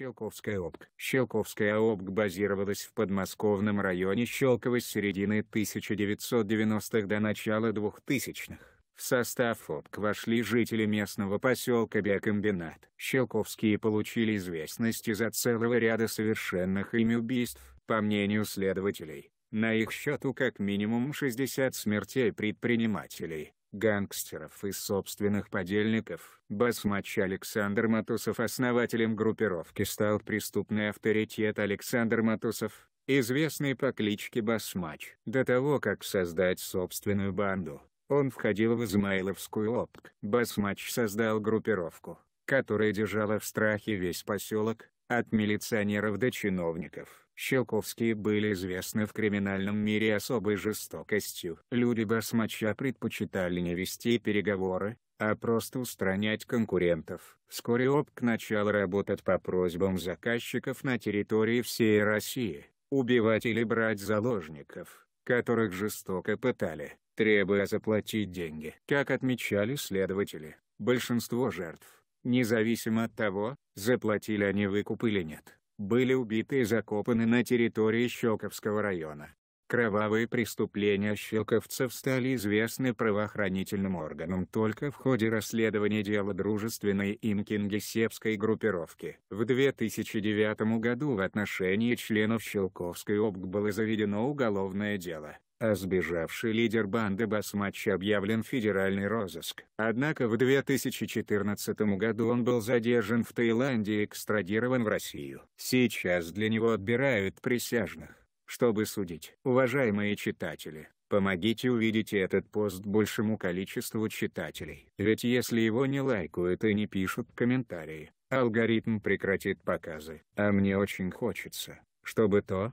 Щелковская ОБК. Щелковская ОБК базировалась в подмосковном районе Щелково с середины 1990-х до начала 2000-х. В состав ОБК вошли жители местного поселка Биокомбинат. Щелковские получили известность из-за целого ряда совершенных ими убийств, по мнению следователей. На их счету как минимум 60 смертей предпринимателей, гангстеров и собственных подельников. Басмач Александр Матусов основателем группировки стал преступный авторитет Александр Матусов, известный по кличке Басмач. До того, как создать собственную банду, он входил в Измайловскую опк. Басмач создал группировку, которая держала в страхе весь поселок, от милиционеров до чиновников, Щелковские были известны в криминальном мире особой жестокостью. Люди басмача предпочитали не вести переговоры, а просто устранять конкурентов. Вскоре ОПК начал работать по просьбам заказчиков на территории всей России, убивать или брать заложников, которых жестоко пытали, требуя заплатить деньги. Как отмечали следователи, большинство жертв Независимо от того, заплатили они выкуп или нет, были убиты и закопаны на территории Щелковского района. Кровавые преступления щелковцев стали известны правоохранительным органам только в ходе расследования дела дружественной им кингисепской группировки. В 2009 году в отношении членов Щелковской ОБГ было заведено уголовное дело а сбежавший лидер банды Басмач объявлен федеральный розыск. Однако в 2014 году он был задержан в Таиланде и экстрадирован в Россию. Сейчас для него отбирают присяжных, чтобы судить. Уважаемые читатели, Помогите увидеть этот пост большему количеству читателей. Ведь если его не лайкают и не пишут комментарии, алгоритм прекратит показы. А мне очень хочется, чтобы то,